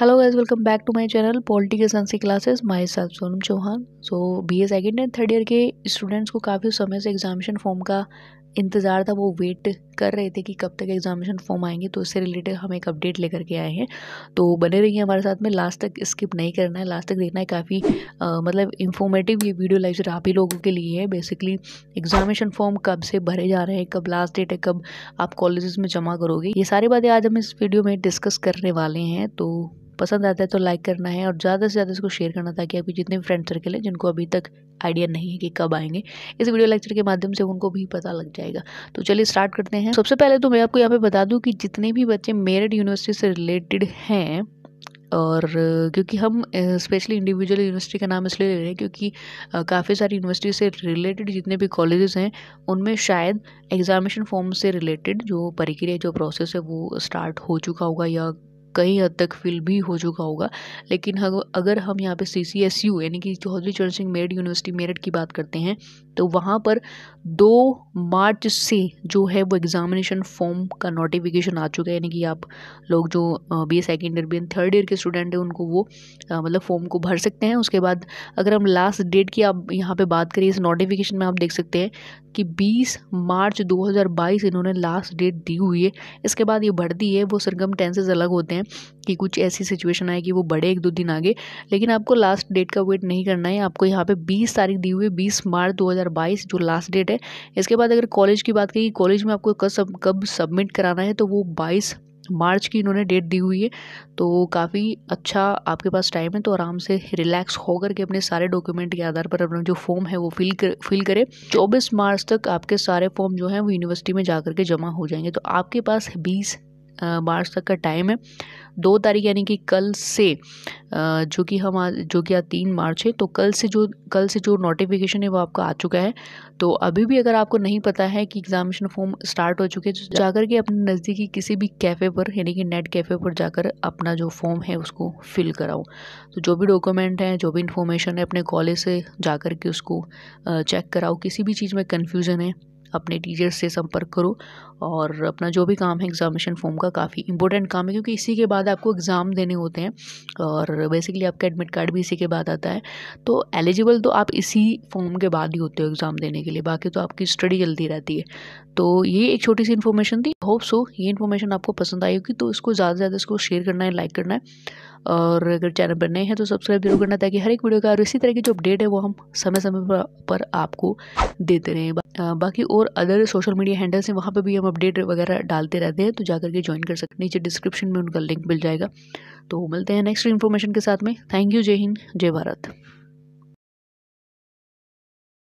hello guys welcome back to my channel polity के की classes myself Sonam Chauhan so BA second and third year के students को काफ़ी समय से एग्जामिशन फॉर्म का इंतज़ार था वो वेट कर रहे थे कि कब तक एग्जामिशन फॉर्म आएंगे तो इससे रिलेटेड हम एक अपडेट लेकर के आए हैं तो बने रहिए हमारे साथ में लास्ट तक स्किप नहीं करना है लास्ट तक देखना है काफ़ी मतलब इन्फॉर्मेटिव ये वीडियो लेक्चर आप ही लोगों के लिए है बेसिकली एग्जामिशन फॉर्म कब से भरे जा रहे हैं कब लास्ट डेट है कब आप कॉलेजेस में जमा करोगे ये सारी बातें आज हम इस वीडियो में डिस्कस करने वाले हैं तो पसंद आता है तो लाइक करना है और ज़्यादा से ज़्यादा इसको शेयर करना ताकि आपकी जितने फ्रेंड सर्कल है जिनको अभी तक आइडिया नहीं है कि कब आएंगे इस वीडियो लेक्चर के माध्यम से उनको भी पता लग जाएगा तो चलिए स्टार्ट करते हैं सबसे पहले तो मैं आपको यहाँ पर बता दूँ कि जितने भी बच्चे मेरठ यूनिवर्सिटी से रिलेटेड हैं और क्योंकि हम स्पेशली इंडिविजुअल यूनिवर्सिटी का नाम इसलिए ले रहे हैं क्योंकि काफ़ी सारी यूनिवर्सिटी से रिलेटेड जितने भी कॉलेजेस हैं उनमें शायद एग्जामिनेशन फॉर्म से रिलेटेड जो प्रक्रिया जो प्रोसेस है वो स्टार्ट हो चुका होगा या कहीं हद तक फिल भी हो चुका होगा लेकिन हम अगर हम यहाँ पे सी सी एस यू यानी कि चौधरी चरण सिंह मेरिट यूनिवर्सिटी मेरठ की बात करते हैं तो वहाँ पर दो मार्च से जो है वो एग्ज़ामिनेशन फॉर्म का नोटिफिकेशन आ चुका है यानी कि आप लोग जो B A second year B and third year के स्टूडेंट हैं उनको वो मतलब फॉर्म को भर सकते हैं उसके बाद अगर हम लास्ट डेट की आप यहाँ पे बात करें इस नोटिफिकेशन में आप देख सकते हैं कि 20 मार्च 2022 इन्होंने लास्ट डेट दी हुई है इसके बाद ये भर्ती है वो सरगम टेंसेज अलग होते हैं कि कुछ ऐसी सिचुएशन आए कि वो बढ़े एक दो दिन आगे लेकिन आपको लास्ट डेट का वेट नहीं करना है आपको यहाँ पे 20 तारीख दी हुई है बीस मार्च 2022 जो लास्ट डेट है इसके बाद अगर कॉलेज की बात करें कॉलेज में आपको कब सब कब सबमिट कराना है तो वो बाईस मार्च की इन्होंने डेट दी हुई है तो काफ़ी अच्छा आपके पास टाइम है तो आराम से रिलैक्स होकर के अपने सारे डॉक्यूमेंट के आधार पर अपना जो फॉर्म है वो फिल कर फिल करें चौबीस मार्च तक आपके सारे फॉर्म जो हैं वो यूनिवर्सिटी में जा के जमा हो जाएंगे तो आपके पास बीस मार्च तक का टाइम है दो तारीख यानी कि कल से जो कि हम आज जो कि आज तीन मार्च है तो कल से जो कल से जो नोटिफिकेशन है वो आपका आ चुका है तो अभी भी अगर आपको नहीं पता है कि एग्जामिनेशन फॉर्म स्टार्ट हो चुके हैं तो जाकर के अपने नज़दीकी किसी भी कैफ़े पर यानी कि नेट कैफ़े पर जाकर अपना जो फॉर्म है उसको फिल कराओ तो जो भी डॉक्यूमेंट है जो भी इंफॉर्मेशन है अपने कॉलेज से जा के उसको चेक कराओ किसी भी चीज़ में कन्फ्यूज़न है अपने टीचर्स से संपर्क करो और अपना जो भी काम है एग्ज़ामिनेशन फॉर्म का काफ़ी इंपॉर्टेंट काम है क्योंकि इसी के बाद आपको एग्ज़ाम देने होते हैं और बेसिकली आपका एडमिट कार्ड भी इसी के बाद आता है तो एलिजिबल तो आप इसी फॉर्म के बाद ही होते हो एग्ज़ाम देने के लिए बाकी तो आपकी स्टडी चलती रहती है तो ये एक छोटी सी इन्फॉर्मेशन थी होप सो ये इन्फॉर्मेशन आपको पसंद आई होगी तो इसको ज़्यादा से ज़्यादा इसको शेयर करना है लाइक करना है और अगर चैनल पर नए हैं तो सब्सक्राइब जरूर करना ताकि हर एक वीडियो का और इसी तरह की जो अपडेट है वो हम समय समय पर आपको देते रहें बाकी और अदर सोशल मीडिया हैंडल्स हैं वहाँ पर भी हम अपडेट वगैरह डालते रहते हैं तो जाकर के ज्वाइन कर सकते हैं नीचे डिस्क्रिप्शन में उनका लिंक मिल जाएगा तो मिलते हैं नेक्स्ट इन्फॉर्मेशन के साथ में थैंक यू जय हिंद जय भारत